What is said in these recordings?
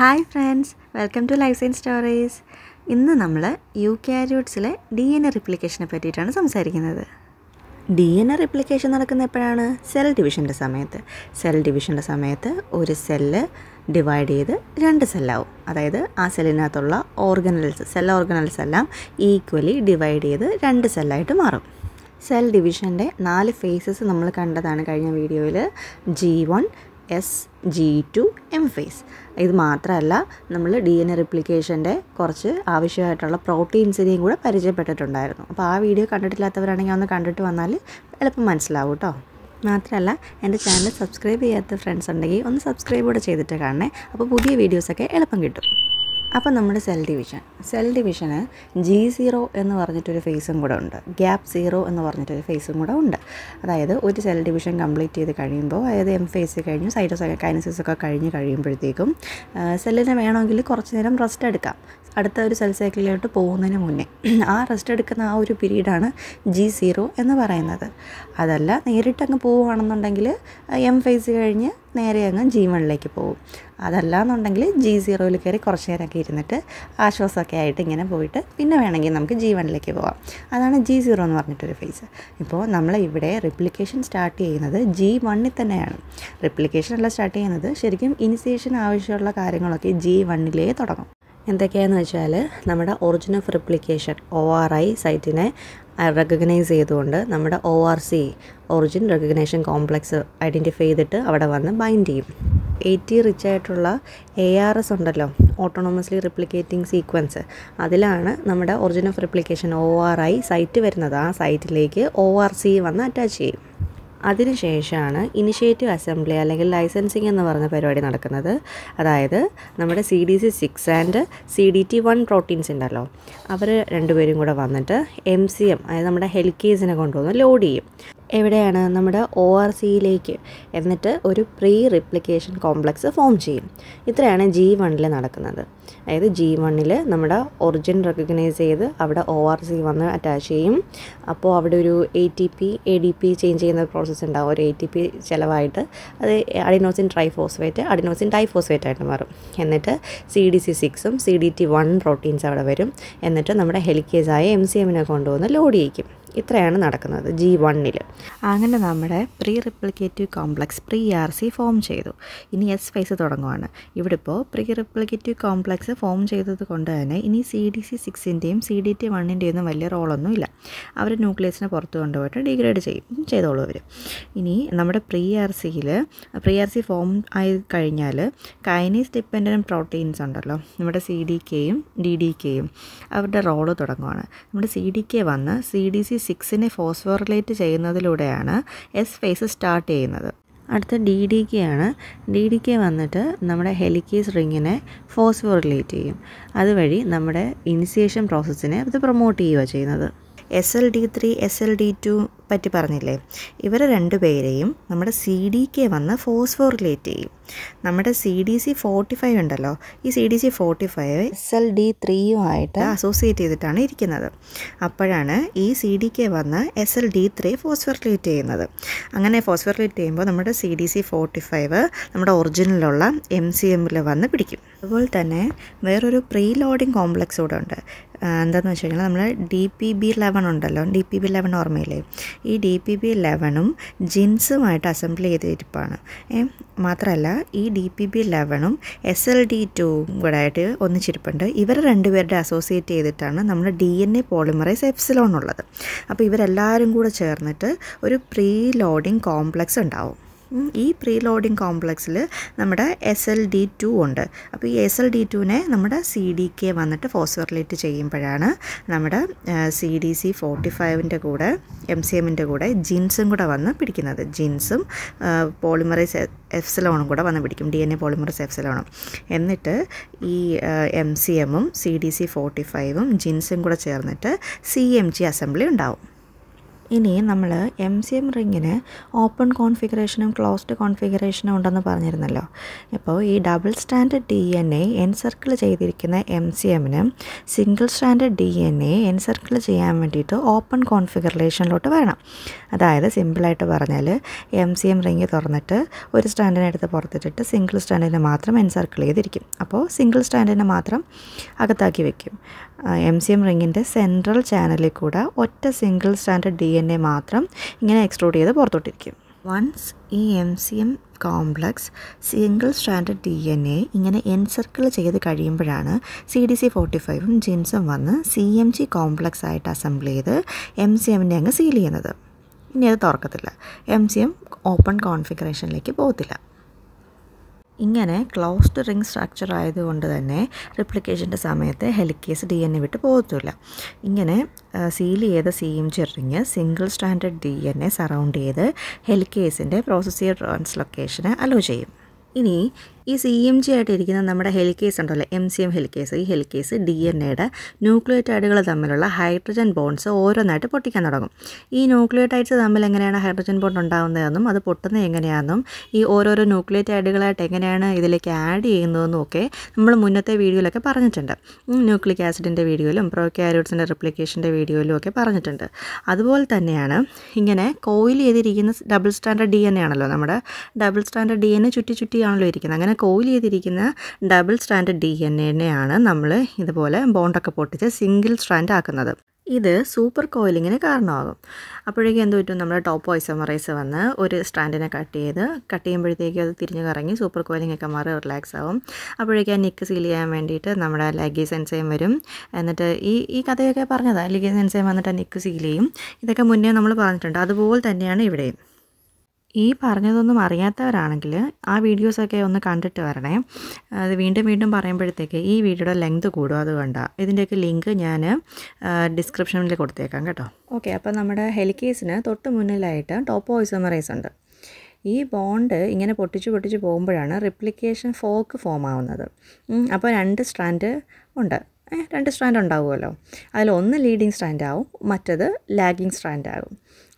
hi friends welcome to life science stories ഇന്ന് നമ്മൾ യു ക്യാരിയോട്സിലെ ഡി എൻ എ റിപ്ലിക്കേഷനെ പറ്റിയിട്ടാണ് സംസാരിക്കുന്നത് ഡി എൻ എ റിപ്ലിക്കേഷൻ നടക്കുന്ന എപ്പോഴാണ് സെൽ ഡിവിഷൻ്റെ സമയത്ത് സെൽ ഡിവിഷൻ്റെ സമയത്ത് ഒരു സെല്ല് ഡിവൈഡ് ചെയ്ത് രണ്ട് സെല്ലാവും അതായത് ആ സെല്ലിനകത്തുള്ള ഓർഗനൽസ് സെൽ ഓർഗനൽസ് എല്ലാം ഈക്വലി ഡിവൈഡ് ചെയ്ത് രണ്ട് സെല്ലായിട്ട് മാറും സെൽ ഡിവിഷൻ്റെ നാല് ഫേസസ് നമ്മൾ കണ്ടതാണ് കഴിഞ്ഞ വീഡിയോയിൽ G one S G two M phase ഇത് മാത്രമല്ല നമ്മൾ ഡി എൻ എ റിപ്ലിക്കേഷൻ്റെ കുറച്ച് ആവശ്യമായിട്ടുള്ള പ്രോട്ടീൻസിനെയും കൂടെ പരിചയപ്പെട്ടിട്ടുണ്ടായിരുന്നു അപ്പോൾ ആ വീഡിയോ കണ്ടിട്ടില്ലാത്തവരാണെങ്കിൽ ഒന്ന് കണ്ടിട്ട് വന്നാൽ എളുപ്പം മനസ്സിലാവും കേട്ടോ മാത്രമല്ല എൻ്റെ ചാനൽ സബ്സ്ക്രൈബ് ചെയ്യാത്ത ഫ്രണ്ട്സ് ഉണ്ടെങ്കിൽ ഒന്ന് സബ്സ്ക്രൈബ് കൂടെ ചെയ്തിട്ട് കാണണേ അപ്പോൾ പുതിയ വീഡിയോസൊക്കെ എളുപ്പം കിട്ടും അപ്പോൾ നമ്മുടെ സെൽ ഡിവിഷൻ സെൽ ഡിവിഷന് ജി സീറോ എന്ന് പറഞ്ഞിട്ടൊരു ഫേസും കൂടെ ഉണ്ട് ഗ്യാപ് സീറോ എന്ന് പറഞ്ഞിട്ടൊരു ഫേസും കൂടെ ഉണ്ട് അതായത് ഒരു സെൽ ഡിവിഷൻ കംപ്ലീറ്റ് ചെയ്ത് കഴിയുമ്പോൾ അതായത് എം ഫേസ് കഴിഞ്ഞ് സൈറ്റോസൈ കൈനസിസ് ഒക്കെ കഴിഞ്ഞ് കഴിയുമ്പോഴത്തേക്കും സെല്ലിനെ വേണമെങ്കിൽ കുറച്ച് നേരം റെസ്റ്റ് എടുക്കാം അടുത്ത ഒരു സെൽ സൈക്കിളിലോട്ട് പോകുന്നതിന് മുന്നേ ആ റെസ്റ്റ് എടുക്കുന്ന ആ ഒരു പീരീഡാണ് ജി സീറോ എന്ന് പറയുന്നത് അതല്ല നേരിട്ടങ്ങ് പോവുകയാണെന്നുണ്ടെങ്കിൽ എം ഫേസ് കഴിഞ്ഞ് നേരെ അങ്ങ് ജി വണ്ണിലേക്ക് പോകും അതല്ല എന്നുണ്ടെങ്കിൽ ജി സീറോയിൽ കയറി കുറച്ച് നേരമൊക്കെ ഇരുന്നിട്ട് ആശ്വാസമൊക്കെ ആയിട്ട് ഇങ്ങനെ പോയിട്ട് പിന്നെ വേണമെങ്കിൽ നമുക്ക് ജി വണ്ണിലേക്ക് പോവാം അതാണ് ജി സീറോ എന്ന് പറഞ്ഞിട്ടൊരു ഫേസ് ഇപ്പോൾ നമ്മൾ ഇവിടെ റിപ്ലിക്കേഷൻ സ്റ്റാർട്ട് ചെയ്യുന്നത് ജി വണ്ണിൽ തന്നെയാണ് റിപ്ലിക്കേഷൻ അല്ല സ്റ്റാർട്ട് ചെയ്യുന്നത് ശരിക്കും ഇനിസിയേഷൻ ആവശ്യമുള്ള കാര്യങ്ങളൊക്കെ ജി വണ്ണിലേ തുടങ്ങും എന്തൊക്കെയാണെന്ന് വെച്ചാൽ നമ്മുടെ origin of replication O R I സൈറ്റിനെ റെക്കഗ്നൈസ് ചെയ്തുകൊണ്ട് നമ്മുടെ O R C origin recognition complex identify ചെയ്തിട്ട് അവിടെ വന്ന് ബൈൻഡ് ചെയ്യും എയ്റ്റി റിച്ച് ആയിട്ടുള്ള എ ആർ എസ് ഉണ്ടല്ലോ ഓട്ടോണോമസ്ലി റിപ്ലിക്കേറ്റിംഗ് സീക്വൻസ് അതിലാണ് നമ്മുടെ origin of replication O R I site വരുന്നത് ആ സൈറ്റിലേക്ക് ഒ ആർ സി വന്ന് അറ്റാച്ച് ചെയ്യും അതിനുശേഷമാണ് ഇനിഷ്യേറ്റീവ് അസംബ്ലി അല്ലെങ്കിൽ ലൈസൻസിങ് എന്ന് പറഞ്ഞ പരിപാടി നടക്കുന്നത് അതായത് നമ്മുടെ C D C six and C D T one proteins ഉണ്ടല്ലോ അവർ രണ്ടുപേരും കൂടെ വന്നിട്ട് എം സി എം അതായത് നമ്മുടെ ഹെൽക്കേസിനെ കൊണ്ടുവന്ന് ലോഡ് ചെയ്യും എവിടെയാണ് നമ്മുടെ ഒ ആർ സിയിലേക്ക് എന്നിട്ട് ഒരു പ്രീ റിപ്ലിക്കേഷൻ കോംപ്ലക്സ് ഫോം ചെയ്യും ഇത്രയാണ് ജി വണ്ണിൽ നടക്കുന്നത് അതായത് ജി വണ്ണിൽ നമ്മുടെ ഒറിജിൻ റെക്കഗ്നൈസ് ചെയ്ത് അവിടെ ഒ ആർ സി വന്ന് അറ്റാച്ച് ചെയ്യും അപ്പോൾ അവിടെ ഒരു A T P A D P change ചെയ്യുന്ന പ്രോസസ്സ് ഉണ്ടാവും ഒരു എ ടി പി ചിലവായിട്ട് അത് അഡിനോസിൻ ട്രൈഫോസ്ഫേറ്റ് അഡിനോസിൻ ഡൈഫോസ്ഫേറ്റ് ആയിട്ട് മാറും എന്നിട്ട് സി ഡി സി സിക്സും C D T one proteins അവിടെ വരും എന്നിട്ട് നമ്മുടെ ഹെലിക്കേസായ എം സി എമ്മിനെ കൊണ്ടുവന്ന് ലോഡ് ചെയ്യിക്കും ഇത്രയാണ് നടക്കുന്നത് ജി വണ്ണിൽ അങ്ങനെ നമ്മുടെ pre replicative complex pre R C form ചെയ്തു ഇനി എസ് ഫേസ് തുടങ്ങുവാണ് ഇവിടെ ഇപ്പോൾ പ്രീ റിപ്ലിക്കേറ്റീവ് കോംപ്ലക്സ് ഫോം ചെയ്തത് കൊണ്ട് തന്നെ ഇനി സി ഡി സി സിക്സിൻ്റെയും സി ഡി ടി വണ്ണിൻ്റെയും ഒന്നും വലിയ റോളൊന്നും ഇല്ല അവർ ന്യൂക്ലിയസിനെ പുറത്ത് കൊണ്ടുപോയിട്ട് ഡീഗ്രേഡ് ചെയ്യും ചെയ്തോളൂ അവർ ഇനി നമ്മുടെ പ്രീ ആർ സിയിൽ പ്രീ ആർ സി ഫോം ആയി കഴിഞ്ഞാൽ കൈനീസ് ഡിപ്പെൻഡൻറ്റ് പ്രോട്ടീൻസ് ഉണ്ടല്ലോ നമ്മുടെ സി ഡി കെയും ഡി ഡി കെയും അവരുടെ റോള് തുടങ്ങുവാണ് നമ്മുടെ സി ഡി കെ വന്ന് സി ഡി സി സിക്സിനെ ഫോസ്ഫോറിലേറ്റ് ചെയ്യുന്നതിലൂടെയാണ് എസ് ഫേസ് സ്റ്റാർട്ട് ചെയ്യുന്നത് അടുത്ത ഡി ഡി കെ ആണ് ഡി ഡി കെ വന്നിട്ട് നമ്മുടെ ഹെലിക്കേസ് റിങ്ങിനെ ഫോസ്ഫോറിലേറ്റ് ചെയ്യും അതുവഴി നമ്മുടെ ഇനിസിയേഷൻ പ്രോസസ്സിനെ ഇത് പ്രൊമോട്ട് ചെയ്യുക ചെയ്യുന്നത് S L D three S L D two പറ്റി പറഞ്ഞില്ലേ ഇവരെ രണ്ടുപേരെയും നമ്മുടെ സി ഡി കെ വന്ന് ഫോസ്ഫോറിലേറ്റ് ചെയ്യും നമ്മുടെ C D C forty five ഉണ്ടല്ലോ ഈ C D C forty five S L D ത്രീയുമായിട്ട് അസോസിയേറ്റ് ചെയ്തിട്ടാണ് ഇരിക്കുന്നത് അപ്പോഴാണ് ഈ സി ഡി കെ വന്ന് S L D three phosphorylate ചെയ്യുന്നത് അങ്ങനെ ഫോസ്ഫോറിലേറ്റ് ചെയ്യുമ്പോൾ നമ്മുടെ C D C forty five നമ്മുടെ ഒറിജിനലുള്ള എം സി എമ്മിൽ വന്ന് പിടിക്കും അതുപോലെ തന്നെ വേറൊരു പ്രീ ലോഡിങ് കോംപ്ലക്സ് കൂടെ ഉണ്ട് എന്താണെന്ന് വെച്ച് കഴിഞ്ഞാൽ നമ്മൾ ഡി പി ബി ലെവൻ ഉണ്ടല്ലോ ഡി പി ബി ലെവൻ ഓർമ്മയില്ലേ ഈ ഡി പി ബി ലെവനും ജിൻസുമായിട്ട് അസംബിൾ ചെയ്തിരിപ്പാണ് മാത്രമല്ല ഈ ഡി പി ബി ലെവനും എസ് എൽ ഡി ടുവും കൂടെ ആയിട്ട് ഒന്നിച്ചിരിപ്പുണ്ട് ഇവർ രണ്ടുപേരുടെ അസോസിയേറ്റ് ചെയ്തിട്ടാണ് നമ്മൾ D N A polymerase epsilon ഉള്ളത് അപ്പോൾ ഇവരെല്ലാവരും കൂടെ ചേർന്നിട്ട് ഒരു പ്രീ ലോഡിങ് കോംപ്ലക്സ് ഉണ്ടാവും ഈ പ്രീ ലോഡിംഗ് കോംപ്ലക്സിൽ നമ്മുടെ എസ് എൽ ഡി ടു ഉണ്ട് അപ്പോൾ ഈ എസ് എൽ ഡി ടുവിനെ നമ്മുടെ സി ഡി കെ വന്നിട്ട് ഫോസ്ഫർലേറ്റ് ചെയ്യുമ്പോഴാണ് നമ്മുടെ സി ഡി സി ഫോർട്ടി ഫൈവിൻ്റെ കൂടെ എം സി എമ്മിൻ്റെ കൂടെ ജീൻസും കൂടെ വന്ന് പിടിക്കുന്നത് ജീൻസും പോളിമറൈസ് എഫ്സലോണും കൂടെ വന്ന് പിടിക്കും ഡി എൻ എ പോളിമറൈസ് എഫ്സലോണും എന്നിട്ട് ഈ എം സി എമ്മും സി ഡി സി ഫോർട്ടി ഫൈവും ജീൻസും കൂടെ ചേർന്നിട്ട് സി എം ജി അസംബ്ലി ഉണ്ടാവും ഇനി നമ്മൾ എം സി എം റിങ്ങിന് ഓപ്പൺ കോൺഫിഗറേഷനും ക്ലോസ്ഡ് കോൺഫിഗറേഷനും ഉണ്ടെന്ന് പറഞ്ഞിരുന്നല്ലോ അപ്പോൾ ഈ double stranded D N A circle ചെയ്തിരിക്കുന്ന എം സി എമ്മിന് single stranded D N A circle ചെയ്യാൻ വേണ്ടിയിട്ട് ഓപ്പൺ കോൺഫിഗറേഷനിലോട്ട് വരണം അതായത് സിമ്പിളായിട്ട് പറഞ്ഞാൽ എം സി എം റിങ് തുറന്നിട്ട് ഒരു സ്റ്റാൻഡിനെ എടുത്ത് പുറത്തിട്ടിട്ട് സിംഗിൾ സ്റ്റാൻഡിനെ മാത്രം എൻ സർക്കിൾ ചെയ്തിരിക്കും അപ്പോൾ സിംഗിൾ സ്റ്റാൻഡിനെ മാത്രം അകത്താക്കി വെക്കും എം സി എം റിങ്ങിൻ്റെ സെൻട്രൽ ചാനലിൽ കൂടെ ഒറ്റ single stranded D N A മാത്രം ഇങ്ങനെ എക്സ്ട്രൂഡ് ചെയ്ത് പുറത്തോട്ടിരിക്കും വൺസ് ഈ M C M complex single stranded D N A ഇങ്ങനെ എൻസർക്കിൾ ചെയ്ത് കഴിയുമ്പോഴാണ് സി ഡി സി ഫോർട്ടി ഫൈവും ജിൻസും വന്ന് സി എം ജി കോംപ്ലക്സ് ആയിട്ട് അസംബിൾ ചെയ്ത് എം സി എമ്മിനെ അങ്ങ് സീൽ ചെയ്യുന്നത് ഇനി അത് തുറക്കത്തില്ല എം സി എം ഓപ്പൺ കോൺഫിഗറേഷനിലേക്ക് പോകത്തില്ല ഇങ്ങനെ ക്ലോസ്ഡ് റിംഗ് സ്ട്രക്ചർ ആയതുകൊണ്ട് തന്നെ റിപ്ലിക്കേഷൻ്റെ സമയത്ത് ഹെലിക്കേസ് ഡി എൻ എ വിട്ട് പോകത്തില്ല ഇങ്ങനെ സീൽ ചെയ്ത സി എം ചെറിഞ്ഞ് single stranded D N A surround ചെയ്ത് ഹെലിക്കേസിൻ്റെ പ്രോസസ് ചെയ്ത ട്രാൻസ്ലൊക്കേഷനെ അലോ ചെയ്യും ഇനി ഈ സി എം ജി ആയിട്ടിരിക്കുന്ന നമ്മുടെ ഹെലിക്കേസ് ഉണ്ടല്ലോ എം സി എം ഹെലിക്കേസ് ഈ ഹെലിക്കേസ് ഡി എൻ എയുടെ ന്യൂക്ലിയേറ്റൈഡുകൾ തമ്മിലുള്ള ഹൈഡ്രജൻ ബോൺസ് ഓരോന്നായിട്ട് പൊട്ടിക്കാൻ തുടങ്ങും ഈ ന്യൂക്ലിയോടൈഡ്സ് തമ്മിൽ എങ്ങനെയാണ് ഹൈഡ്രജൻ ബോണ്ട് ഉണ്ടാകുന്നതെന്നും അത് പൊട്ടുന്നത് എങ്ങനെയാണെന്നും ഈ ഓരോരോ ന്യൂക്ലിയേറ്റൈഡുകളായിട്ട് എങ്ങനെയാണ് ഇതിലേക്ക് ആഡ് ചെയ്യുന്നതെന്നും ഒക്കെ നമ്മൾ മുന്നത്തെ വീഡിയോയിലൊക്കെ പറഞ്ഞിട്ടുണ്ട് ന്യൂക്ലിക് ആസിഡിൻ്റെ വീഡിയോയിലും പ്രോക്യാരോട്സിൻ്റെ റിപ്ലിക്കേഷൻ്റെ വീഡിയോയിലും ഒക്കെ പറഞ്ഞിട്ടുണ്ട് അതുപോലെ തന്നെയാണ് ഇങ്ങനെ കോയിൽ ചെയ്തിരിക്കുന്ന double stranded D N A ആണല്ലോ നമ്മുടെ double stranded D N A ചുറ്റി ചുറ്റിയാണല്ലോ ഇരിക്കുന്നത് അങ്ങനെ കോയിൽ ചെയ്തിരിക്കുന്ന ഡബിൾ സ്റ്റാൻഡ് ഡി എൻ എനെയാണ് നമ്മൾ ഇതുപോലെ ബോണ്ടൊക്കെ പൊട്ടിച്ച് സിംഗിൾ സ്റ്റാൻഡ് ആക്കുന്നത് ഇത് സൂപ്പർ കോയിലിങ്ങിന് കാരണമാകും അപ്പോഴേക്കും എന്ത് പറ്റും നമ്മുടെ ടോപ്പ് പോയിസമറൈസ് വന്ന് ഒരു സ്റ്റാൻഡിനെ കട്ട് ചെയ്ത് കട്ട് ചെയ്യുമ്പോഴത്തേക്കും അത് തിരിഞ്ഞു കറങ്ങി സൂപ്പർ കോയിലിംഗ് ഒക്കെ മാറി റിലാക്സ് ആവും അപ്പോഴേക്കും ആ നിക്ക് സീൽ ചെയ്യാൻ വേണ്ടിയിട്ട് നമ്മുടെ ലഗേജ് സെൻസയും വരും എന്നിട്ട് ഈ ഈ കഥയൊക്കെ പറഞ്ഞതാണ് ലഗേജ് സെൻസയും വന്നിട്ട് നിക്ക് സീൽ ചെയ്യും ഇതൊക്കെ മുന്നേ നമ്മൾ പറഞ്ഞിട്ടുണ്ട് അതുപോലെ തന്നെയാണ് ഇവിടെയും ഈ പറഞ്ഞതൊന്നും അറിയാത്തവരാണെങ്കിൽ ആ വീഡിയോസൊക്കെ ഒന്ന് കണ്ടിട്ട് വരണേ അത് വീണ്ടും വീണ്ടും പറയുമ്പോഴത്തേക്ക് ഈ വീഡിയോയുടെ ലെങ്ത് കൂടും അതുകൊണ്ടാണ് ഇതിൻ്റെയൊക്കെ ലിങ്ക് ഞാൻ ഡിസ്ക്രിപ്ഷനിൽ കൊടുത്തേക്കാം കേട്ടോ ഓക്കെ അപ്പോൾ നമ്മുടെ ഹെലിക്കേസിന് തൊട്ട് മുന്നിലായിട്ട് ടോപ്പോ ഇസോമറേസ് ഉണ്ട് ഈ ബോണ്ട് ഇങ്ങനെ പൊട്ടിച്ച് പൊട്ടിച്ച് പോകുമ്പോഴാണ് റിപ്ലിക്കേഷൻ ഫോക്ക് ഫോം ആവുന്നത് അപ്പോൾ രണ്ട് സ്ട്രാൻഡ് ഉണ്ട് രണ്ട് സ്ട്രാൻഡ് ഉണ്ടാവുമല്ലോ അതിൽ ഒന്ന് ലീഡിങ് സ്ട്രാൻഡ് ആവും മറ്റത് ലാഗിങ് സ്ട്രാൻഡ് ആവും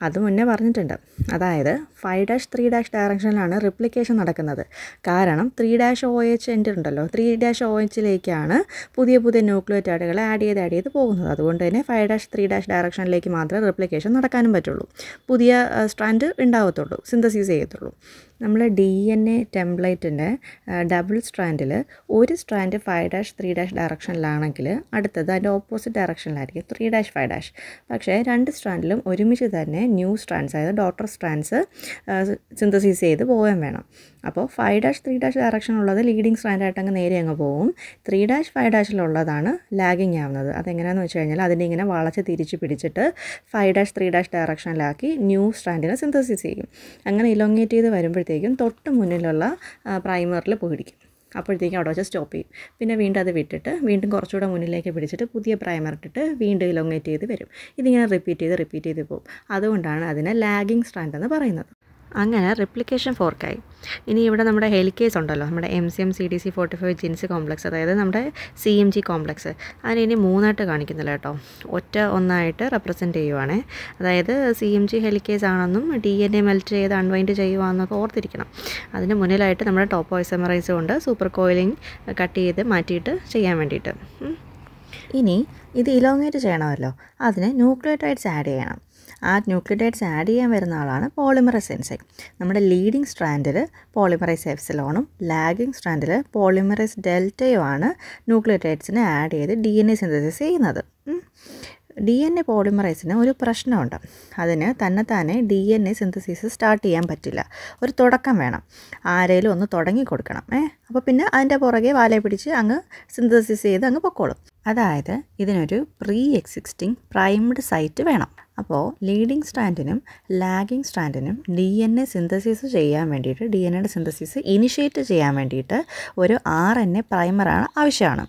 അത് മുന്നേ പറഞ്ഞിട്ടുണ്ട് അതായത് ഫൈവ് ഡാഷ് ത്രീ ഡാഷ് ഡയറക്ഷനിലാണ് റിപ്ലിക്കേഷൻ നടക്കുന്നത് കാരണം ത്രീ ഡാഷ് ഒ എച്ച് എൻ്റെ ഉണ്ടല്ലോ ത്രീ ഡാഷ് ഒ എച്ചിലേക്കാണ് പുതിയ പുതിയ ന്യൂക്ലിയോറ്റൈഡുകൾ ആഡ് ചെയ്ത് ആഡ് ചെയ്ത് പോകുന്നത് അതുകൊണ്ട് തന്നെ ഫൈവ് ഡാഷ് ത്രീ ഡാഷ് ഡയറക്ഷനിലേക്ക് മാത്രമേ റിപ്ലിക്കേഷൻ നടക്കാനും പറ്റുള്ളൂ പുതിയ സ്ട്രാൻഡ് ഉണ്ടാവത്തുള്ളൂ സിന്തസീസ് ചെയ്യത്തുള്ളൂ നമ്മൾ ഡി എൻ എ ടെംപ്ലേറ്റിൻ്റെ ഡബിൾ സ്ട്രാൻഡിൽ ഒരു strand five dash three dash ഡയറക്ഷനിലാണെങ്കിൽ അടുത്തത് അതിൻ്റെ ഓപ്പോസിറ്റ് ഡയറക്ഷനിലായിരിക്കും ത്രീ ഡാഷ് ഫൈവ് ഡാഷ് പക്ഷേ രണ്ട് സ്ട്രാൻഡിലും ഒരുമിച്ച് തന്നെ ന്യൂ സ്ട്രാൻസ് അതായത് ഡോട്ടർ സ്ട്രാൻസ് സിന്തസിസ് ചെയ്ത് പോകാൻ വേണം അപ്പോൾ ഫൈവ് ഡാഷ് ത്രീ ഡാഷ് ഉള്ളത് ലീഡിങ് സ്ട്രാൻഡായിട്ട് അങ്ങ് നേരെ അങ്ങ് പോകും ത്രീ ഡാഷ് ഫൈവ് ഡാഷിലുള്ളതാണ് ലാഗിങ് ആവുന്നത് അതെങ്ങനെയാന്ന് വെച്ച് കഴിഞ്ഞാൽ അതിനെ ഇങ്ങനെ വളച്ച് തിരിച്ച് പിടിച്ചിട്ട് five dash three dash ഡയറക്ഷനിലാക്കി new സ്ട്രാൻഡിനെ സിന്തസിസ് ചെയ്യും അങ്ങനെ ഇലോങ്ങേറ്റ് ചെയ്ത് വരുമ്പോഴത്തേക്കും തൊട്ട് മുന്നിലുള്ള പ്രൈമറിൽ പോയിടിക്കും അപ്പോഴത്തേക്കും അവിടെ വെച്ച് സ്റ്റോപ്പ് ചെയ്യും പിന്നെ വീണ്ടും അത് വിട്ടിട്ട് വീണ്ടും കുറച്ചുകൂടെ മുന്നിലേക്ക് പിടിച്ചിട്ട് പുതിയ പ്രൈമർ ഇട്ടിട്ട് വീണ്ടും ഇലോങ്ങേറ്റ് ചെയ്ത് വരും ഇതിങ്ങനെ റിപ്പീറ്റ് ചെയ്ത് റിപ്പീറ്റ് ചെയ്ത് പോകും അതുകൊണ്ടാണ് അതിനെ ലാഗിങ് സ്ട്രാൻഡ് എന്ന് പറയുന്നത് അങ്ങനെ റിപ്ലിക്കേഷൻ ഫോർക്കായി ഇനി ഇവിടെ നമ്മുടെ ഹെലിക്കേസ് ഉണ്ടല്ലോ നമ്മുടെ M C M C D C forty five GINS complex അതായത് നമ്മുടെ സി എം ജി കോംപ്ലക്സ് അതിനെ ഇനി മൂന്നായിട്ട് കാണിക്കുന്നില്ല കേട്ടോ ഒറ്റ ഒന്നായിട്ട് റെപ്രസെൻറ്റ് ചെയ്യുവാണേ അതായത് സി എം ജി ഹെലിക്കേസ് ആണെന്നും ഡി എൻ എ മെൽറ്റ് ചെയ്ത് അൺവൈൻഡ് ചെയ്യുവാന്നൊക്കെ ഓർത്തിരിക്കണം അതിന് മുന്നിലായിട്ട് നമ്മുടെ ടോപ്പോയ്സമറൈസ് കൊണ്ട് സൂപ്പർ കോയിലിംഗ് കട്ട് ചെയ്ത് മാറ്റിയിട്ട് ചെയ്യാൻ വേണ്ടിയിട്ട് ഇനി ഇത് ഇലോങ്ങേറ്റ് ചെയ്യണമല്ലോ അതിന് ന്യൂക്ലിയോടൈഡ്സ് ആഡ് ചെയ്യണം ആ ന്യൂക്ലിഡേറ്റ്സ് ആഡ് ചെയ്യാൻ വരുന്ന ആളാണ് പോളിമറൈസ് എൻസൈം നമ്മുടെ ലീഡിങ് സ്ട്രാൻഡിൽ പോളിമറൈസ് എഫ്സിലോണും ലാഗിങ് സ്ട്രാൻഡിൽ പോളിമറൈസ് ഡെൽറ്റയുമാണ് ന്യൂക്ലിഡേറ്റ്സിനെ ആഡ് ചെയ്ത് ഡി എൻ എ സിന്തസിസ് ചെയ്യുന്നത് ഡി എൻ എ പോളിമറൈസിന് ഒരു പ്രശ്നമുണ്ട് അതിന് തന്നെത്താനെ D N A synthesis start ചെയ്യാൻ പറ്റില്ല ഒരു തുടക്കം വേണം ആരെങ്കിലും ഒന്ന് തുടങ്ങി കൊടുക്കണം ഏ അപ്പോൾ പിന്നെ അതിൻ്റെ പുറകെ വാലെ പിടിച്ച് അങ്ങ് സിന്തസിസ് ചെയ്ത് അങ്ങ് പൊക്കോളും അതായത് ഇതിനൊരു പ്രീ എക്സിസ്റ്റിംഗ് പ്രൈംഡ് സൈറ്റ് വേണം അപ്പോൾ ലീഡിങ് സ്റ്റാൻഡിനും ലാഗിങ് സ്റ്റാൻഡിനും ഡി എൻ എ സിന്തസിസ് ചെയ്യാൻ വേണ്ടിയിട്ട് ഡി എൻ എയുടെ സിന്തസിസ് ഇനിഷ്യേറ്റ് ചെയ്യാൻ വേണ്ടിയിട്ട് ഒരു ആർ എൻ എ പ്രൈമറാണ് ആവശ്യമാണ്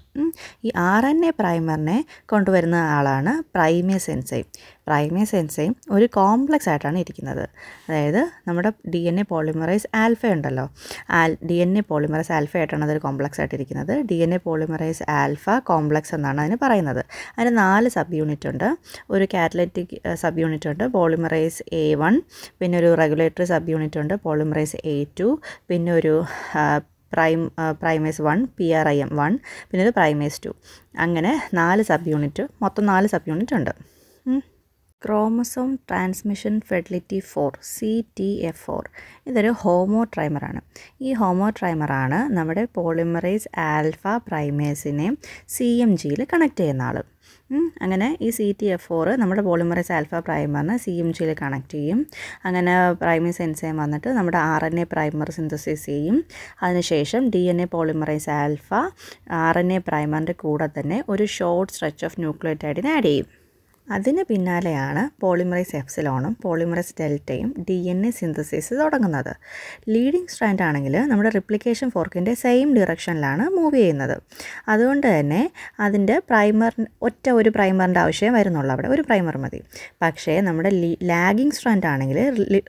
ഈ ആർ എൻ എ പ്രൈമറിനെ കൊണ്ടുവരുന്ന ആളാണ് പ്രൈമേസ് എൻസൈം പ്രൈമേസ് എൻസൈം ഒരു കോംപ്ലക്സ് ആയിട്ടാണ് ഇരിക്കുന്നത് അതായത് നമ്മുടെ D N A polymerase alpha ഉണ്ടല്ലോ ആൽ D N A polymerase alpha ആയിട്ടാണ് അതൊരു കോംപ്ലക്സ് ആയിട്ടിരിക്കുന്നത് D N A polymerase alpha complex എന്നാണ് അതിന് പറയുന്നത് അതിന് നാല് സബ് യൂണിറ്റ് ഉണ്ട് ഒരു കാറ്റലറ്റിക് സബ് യൂണിറ്റ് ഉണ്ട് പോളിമറൈസ് എ വൺ പിന്നെ ഒരു റെഗുലേറ്ററി സബ് യൂണിറ്റ് ഉണ്ട് പോളിമറൈസ് എ ടു പിന്നെ ഒരു prime primase one P R I M one പിന്നെ ഒരു പ്രൈമേസ് ടു അങ്ങനെ നാല് സബ് യൂണിറ്റ് മൊത്തം നാല് സബ് യൂണിറ്റ് ഉണ്ട് chromosome transmission fertility four C T F four ഇതൊരു ഹോമോ ട്രൈമറാണ് ഈ ഹോമോ ട്രൈമറാണ് നമ്മുടെ പോളിമറൈസ് ആൽഫ പ്രൈമേസിനെ സി എം ജിയിൽ കണക്ട് ചെയ്യുന്ന ആൾ അങ്ങനെ ഈ സി ടി എഫ് ഫോർ നമ്മുടെ പോളിമറൈസ് ആൽഫ പ്രൈമറിന് സി എം ജിയിൽ കണക്ട് ചെയ്യും അങ്ങനെ പ്രൈമേസ് എൻസൈം വന്നിട്ട് നമ്മുടെ R N A primer synthesize ചെയ്യും അതിനുശേഷം D N A polymerase alpha R N A പ്രൈമറിൻ്റെ കൂടെ തന്നെ ഒരു ഷോർട്ട് സ്ട്രെച്ച് ഓഫ് ന്യൂക്ലിയോറ്റൈഡിന് ആഡ് ചെയ്യും അതിന് പിന്നാലെയാണ് പോളിമറൈസ് എഫ്സിലോണും പോളിമറൈസ് ഡെൽറ്റയും ഡി എൻ എ സിന്തസിസ് തുടങ്ങുന്നത് ലീഡിംഗ് സ്ട്രാൻഡ് ആണെങ്കിൽ നമ്മുടെ റിപ്ലിക്കേഷൻ ഫോർക്കിൻ്റെ സെയിം ഡിറക്ഷനിലാണ് മൂവ് ചെയ്യുന്നത് അതുകൊണ്ട് തന്നെ അതിൻ്റെ പ്രൈമർ ഒറ്റ ഒരു പ്രൈമറിൻ്റെ ആവശ്യം വരുന്നുള്ളൂ അവിടെ ഒരു പ്രൈമർ മതി പക്ഷേ നമ്മുടെ ലാഗിങ് സ്ട്രാൻഡ് ആണെങ്കിൽ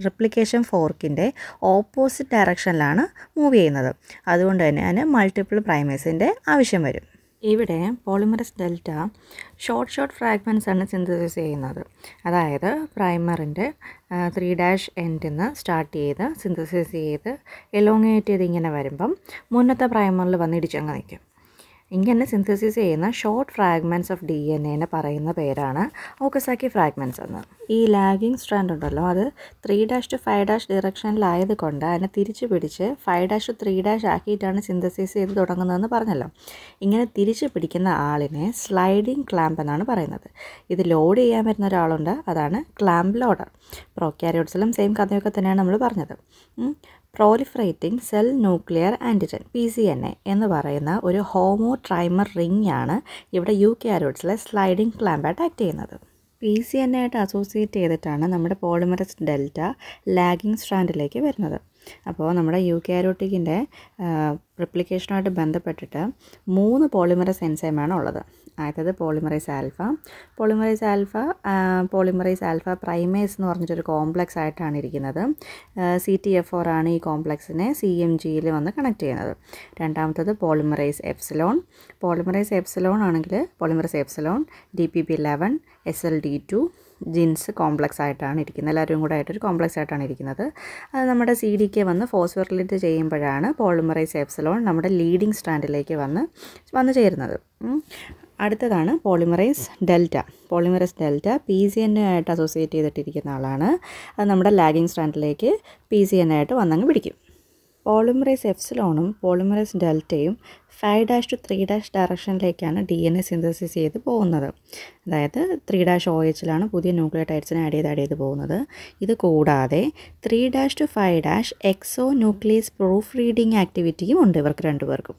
റിപ്ലിക്കേഷൻ ഫോർക്കിൻ്റെ ഓപ്പോസിറ്റ് ഡയറക്ഷനിലാണ് മൂവ് ചെയ്യുന്നത് അതുകൊണ്ട് തന്നെ അതിന് മൾട്ടിപ്പിൾ പ്രൈമേഴ്സിൻ്റെ ആവശ്യം വരും ഇവിടെ polymerase delta short short fragments ആണ് സിന്തസിസ് ചെയ്യുന്നത് അതായത് പ്രൈമറിൻ്റെ ത്രീ ഡാഷ് എൻഡിൽ നിന്ന് സ്റ്റാർട്ട് ചെയ്ത് സിന്തസിസ് ചെയ്ത് എലോങ്ങേറ്റ് ചെയ്ത് ഇങ്ങനെ വരുമ്പം മുന്നത്തെ പ്രൈമറിൽ വന്ന് ഇടിച്ചങ്ങ് നിൽക്കും ഇങ്ങനെ സിന്തസിസ് ചെയ്യുന്ന short fragments of D N എന്ന് പറയുന്ന പേരാണ് ഓക്കസാക്കി ഫ്രാഗ്മെൻറ്റ്സ് എന്ന് ഈ ലാഗിങ് സ്ട്രാൻഡ് ഉണ്ടല്ലോ അത് three dash two five dash ഡിറക്ഷനിലായത് കൊണ്ട് അതിനെ തിരിച്ചു പിടിച്ച് five dash two three dash ആക്കിയിട്ടാണ് സിന്തസിസ് ചെയ്ത് തുടങ്ങുന്നതെന്ന് പറഞ്ഞല്ലോ ഇങ്ങനെ തിരിച്ചു പിടിക്കുന്ന ആളിനെ സ്ലൈഡിങ് ക്ലാമ്പ് എന്നാണ് പറയുന്നത് ഇത് ലോഡ് ചെയ്യാൻ പറ്റുന്ന ഒരാളുണ്ട് അതാണ് ക്ലാമ്പ് ലോഡർ പ്രോക്യാരിയോട്സിലും സെയിം കഥയൊക്കെ തന്നെയാണ് നമ്മൾ പറഞ്ഞത് proliferating cell nuclear antigen P C N A എന്ന് പറയുന്ന ഒരു ഹോമോ ട്രൈമർ റിംഗ് ആണ് ഇവിടെ യു ക്യാരോട്സിലെ സ്ലൈഡിംഗ് ക്ലാമ്പായിട്ട് ആക്ട് ചെയ്യുന്നത് പി സി എൻ ആയിട്ട് അസോസിയേറ്റ് ചെയ്തിട്ടാണ് നമ്മുടെ പോളിമറസ് ഡെൽറ്റ ലാഗിങ് സ്ട്രാൻഡിലേക്ക് വരുന്നത് അപ്പോൾ നമ്മുടെ യു ആരോട്ടിക്കിൻ്റെ റിപ്ലിക്കേഷനുമായിട്ട് ബന്ധപ്പെട്ടിട്ട് മൂന്ന് പോളിമറൈസ് എൻസൈമാണ് ഉള്ളത് ആദ്യത്തത് polymerase alpha polymerase alpha polymerase alpha primase എന്ന് പറഞ്ഞിട്ടൊരു കോംപ്ലക്സ് ആയിട്ടാണ് ഇരിക്കുന്നത് സി ടി എഫ് ഫോർ ആണ് ഈ കോംപ്ലക്സിനെ സി എം ജിയിൽ വന്ന് കണക്ട് ചെയ്യുന്നത് രണ്ടാമത്തത് പോളിമറൈസ് എഫ്സലോൺ പോളിമറൈസ് എഫ്സലോൺ ആണെങ്കിൽ polymerase epsilon D P B eleven S L D two GINS complex ആയിട്ടാണ് ഇരിക്കുന്നത് എല്ലാവരും കൂടെ ആയിട്ടൊരു കോംപ്ലക്സ് ആയിട്ടാണ് ഇരിക്കുന്നത് അത് നമ്മുടെ സി ഡി കെ വന്ന് ഫോസ്ഫറിലിറ്റ് ചെയ്യുമ്പോഴാണ് പോളിമറൈസ് എഫ്സലോൺ നമ്മുടെ ലീഡിങ് സ്റ്റാൻഡിലേക്ക് വന്ന് വന്നു ചേരുന്നത് അടുത്തതാണ് polymerase delta polymerase delta P C N ആയിട്ട് അസോസിയേറ്റ് ചെയ്തിട്ടിരിക്കുന്ന ആളാണ് അത് നമ്മുടെ ലാഗിങ് സ്റ്റാൻഡിലേക്ക് പി സി എൻ ആയിട്ട് വന്നങ്ങ് പിടിക്കും പോളിമറേസ് എഫ്സിലോണും പോളിമറേസ് ഡെൽറ്റയും five dash two three dash ഡയറക്ഷനിലേക്കാണ് ഡി എൻ എ സിന്തസിസ് ചെയ്ത് പോകുന്നത് അതായത് ത്രീ ഡാഷ് ഒ എച്ചിലാണ് പുതിയ ന്യൂക്ലിയോടൈഡ്സിനെ ആഡ് ചെയ്ത് ആഡ് ചെയ്ത് പോകുന്നത് ഇത് കൂടാതെ three dash two five dash exonuclease proofreading ആക്ടിവിറ്റിയും ഉണ്ട് ഇവർക്ക് രണ്ടുപേർക്കും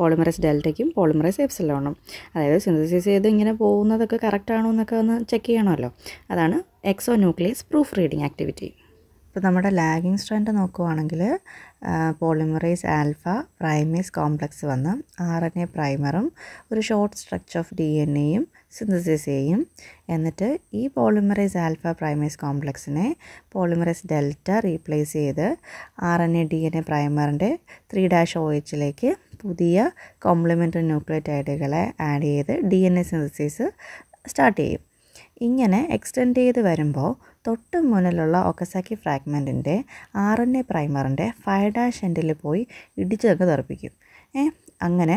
പോളിമറസ് ഡെൽറ്റയ്ക്കും പോളിമറസ് എഫ്സിലോണും അതായത് സിന്തസിസ് ചെയ്ത് ഇങ്ങനെ പോകുന്നതൊക്കെ കറക്റ്റാണോ എന്നൊക്കെ ഒന്ന് ചെക്ക് ചെയ്യണമല്ലോ അതാണ് exonuclease proofreading activity ഇപ്പോൾ നമ്മുടെ ലാഗിങ് സ്ട്രെൻറ്റ് നോക്കുവാണെങ്കിൽ പോളിമറൈസ് ആൽഫ പ്രൈമേസ് കോംപ്ലക്സ് വന്ന് ആർ എൻ എ പ്രൈമറും ഒരു short structure of D N എയും സിന്തസൈസ് ചെയ്യും എന്നിട്ട് ഈ പോളിമറൈസ് ആൽഫ പ്രൈമേസ് കോംപ്ലക്സിനെ പോളിമറൈസ് ഡെൽറ്റ റീപ്ലേസ് ചെയ്ത് R N A D N A പ്രൈമറിൻ്റെ ത്രീ ഡാഷ് ഒ എച്ചിലേക്ക് പുതിയ കോംപ്ലിമെൻ്ററി ന്യൂക്ലിയോറ്റൈഡുകളെ ആഡ് ചെയ്ത് D N A synthesis start ചെയ്യും ഇങ്ങനെ എക്സ്റ്റെൻഡ് ചെയ്ത് വരുമ്പോൾ തൊട്ട് മുന്നിലുള്ള ഒക്കസാക്കി ഫ്രാഗ്മെൻറ്റിൻ്റെ ആർ എൻ എ പ്രൈമറിൻ്റെ ഫൈവ് ഡാഷ് എൻഡിൽ പോയി ഇടിച്ചൊക്കെ തെറിപ്പിക്കും ഏ അങ്ങനെ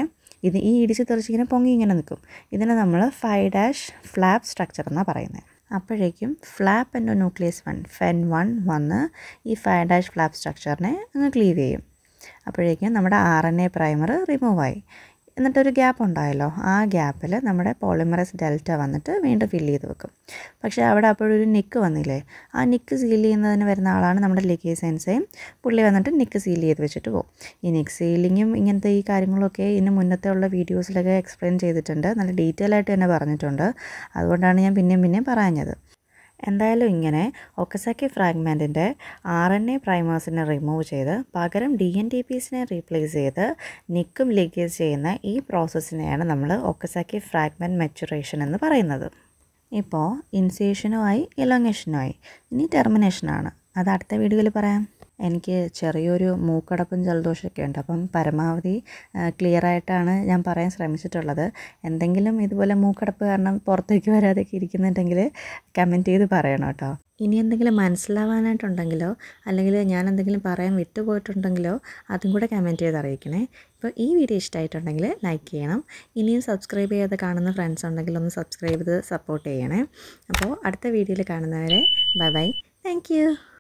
ഇത് ഈ ഇടിച്ച് തെറിച്ചിങ്ങനെ പൊങ്ങി ഇങ്ങനെ നിൽക്കും ഇതിനെ നമ്മൾ ഫൈവ് ഡാഷ് ഫ്ലാപ്പ് സ്ട്രക്ചർ എന്നാണ് പറയുന്നത് അപ്പോഴേക്കും ഫ്ലാപ്പ് എൻ്റെ ന്യൂക്ലിയസ് വൺ ഫെൻ വൺ വന്ന് ഈ ഫൈവ് ഡാഷ് ഫ്ലാപ്പ് സ്ട്രക്ചറിനെ അങ്ങ് ക്ലീവ് ചെയ്യും അപ്പോഴേക്കും നമ്മുടെ ആർ എൻ എ പ്രൈമർ റിമൂവായി എന്നിട്ടൊരു ഗ്യാപ്പ് ഉണ്ടായല്ലോ ആ ഗ്യാപ്പിൽ നമ്മുടെ പോളിമറസ് ഡെൽറ്റ വന്നിട്ട് വീണ്ടും ഫില്ല് ചെയ്ത് വെക്കും പക്ഷേ അവിടെ അപ്പോഴൊരു നിക്ക് വന്നില്ലേ ആ നിക്ക് സീൽ ചെയ്യുന്നതിന് വരുന്ന ആളാണ് നമ്മുടെ ലിഗേസ് എൻസൈം പുള്ളി വന്നിട്ട് നിക്ക് സീൽ ചെയ്ത് വെച്ചിട്ട് പോകും ഈ നിക്ക് സീലിങ്ങും ഇങ്ങനത്തെ ഈ കാര്യങ്ങളൊക്കെ ഇതിന് മുന്നത്തെ ഉള്ള വീഡിയോസിലൊക്കെ എക്സ്പ്ലെയിൻ ചെയ്തിട്ടുണ്ട് നല്ല ഡീറ്റെയിൽ ആയിട്ട് തന്നെ പറഞ്ഞിട്ടുണ്ട് അതുകൊണ്ടാണ് ഞാൻ പിന്നെയും പിന്നെയും പറഞ്ഞത് എന്തായാലും ഇങ്ങനെ ഒക്കസാക്കി ഫ്രാഗ്മെൻറ്റിൻ്റെ ആർ എൻ എ പ്രൈമേഴ്സിനെ റിമൂവ് ചെയ്ത് പകരം ഡി എൻ ടി പീസിനെ റീപ്ലേസ് ചെയ്ത് നിക്കും ലീക്കേജ് ചെയ്യുന്ന ഈ പ്രോസസ്സിനെയാണ് നമ്മൾ ഒക്കസാക്കി ഫ്രാഗ്മെൻറ്റ് മെച്ചുറേഷൻ എന്ന് പറയുന്നത് ഇപ്പോൾ ഇൻസേഷനുമായി ഇലോങ്ങേഷനുമായി ഇനി ടെർമിനേഷനാണ് അത് അടുത്ത വീഡിയോയിൽ പറയാം എനിക്ക് ചെറിയൊരു മൂക്കടപ്പും ജലദോഷമൊക്കെ ഉണ്ട് അപ്പം പരമാവധി ക്ലിയർ ആയിട്ടാണ് ഞാൻ പറയാൻ ശ്രമിച്ചിട്ടുള്ളത് എന്തെങ്കിലും ഇതുപോലെ മൂക്കടപ്പ് കാരണം പുറത്തേക്ക് വരാതെയൊക്കെ ഇരിക്കുന്നുണ്ടെങ്കിൽ കമൻറ്റ് ചെയ്ത് പറയണം കേട്ടോ ഇനി എന്തെങ്കിലും മനസ്സിലാവാനായിട്ടുണ്ടെങ്കിലോ അല്ലെങ്കിൽ ഞാൻ എന്തെങ്കിലും പറയാൻ വിട്ടുപോയിട്ടുണ്ടെങ്കിലോ അതും കൂടെ കമൻറ്റ് ചെയ്ത് അറിയിക്കണേ ഇപ്പോൾ ഈ വീഡിയോ ഇഷ്ടമായിട്ടുണ്ടെങ്കിൽ ലൈക്ക് ചെയ്യണം ഇനിയും സബ്സ്ക്രൈബ് ചെയ്യാതെ കാണുന്ന ഫ്രണ്ട്സ് ഉണ്ടെങ്കിൽ ഒന്ന് സബ്സ്ക്രൈബ് ചെയ്ത് സപ്പോർട്ട് ചെയ്യണേ അപ്പോൾ അടുത്ത വീഡിയോയിൽ കാണുന്നവരെ ബൈ ബൈ താങ്ക്